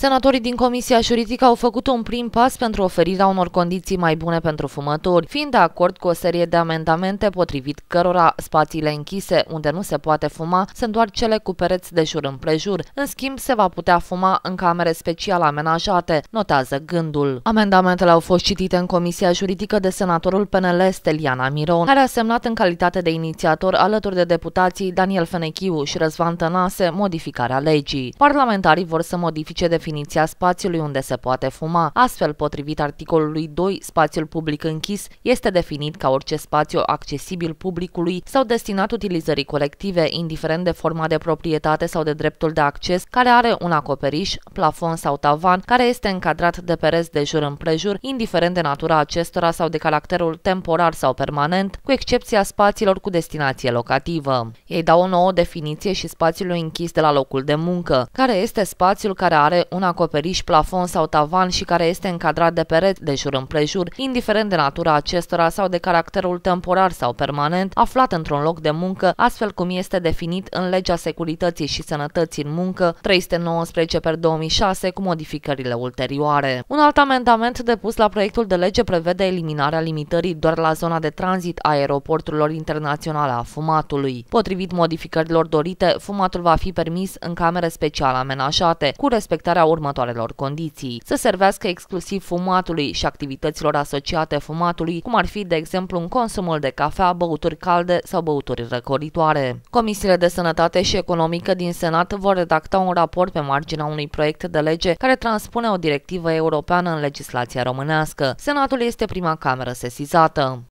Senatorii din Comisia Juridică au făcut un prim pas pentru oferirea unor condiții mai bune pentru fumători, fiind de acord cu o serie de amendamente potrivit cărora spațiile închise unde nu se poate fuma sunt doar cele cu pereți de jur împrejur. În schimb, se va putea fuma în camere special amenajate, notează gândul. Amendamentele au fost citite în Comisia Juridică de senatorul PNL Steliana Miron, care a semnat în calitate de inițiator alături de deputații Daniel Fenechiu și Răzvan Tănase modificarea legii. Parlamentarii vor să modifice definiția definiția spațiului unde se poate fuma. Astfel, potrivit articolului 2, spațiul public închis este definit ca orice spațiu accesibil publicului sau destinat utilizării colective, indiferent de forma de proprietate sau de dreptul de acces, care are un acoperiș, plafon sau tavan, care este încadrat de pereți de jur împrejur, indiferent de natura acestora sau de caracterul temporar sau permanent, cu excepția spațiilor cu destinație locativă. Ei dau o nouă definiție și spațiului închis de la locul de muncă, care este spațiul care are un un acoperiș, plafon sau tavan și care este încadrat de pereți de jur împrejur, indiferent de natura acestora sau de caracterul temporar sau permanent, aflat într-un loc de muncă, astfel cum este definit în legea securității și sănătății în muncă 319 per 2006 cu modificările ulterioare. Un alt amendament depus la proiectul de lege prevede eliminarea limitării doar la zona de tranzit a aeroporturilor internaționale a fumatului. Potrivit modificărilor dorite, fumatul va fi permis în camere special amenajate, cu respectarea următoarelor condiții. Să servească exclusiv fumatului și activităților asociate fumatului, cum ar fi, de exemplu, un consumul de cafea, băuturi calde sau băuturi răcoritoare. Comisiile de Sănătate și Economică din Senat vor redacta un raport pe marginea unui proiect de lege care transpune o directivă europeană în legislația românească. Senatul este prima cameră sesizată.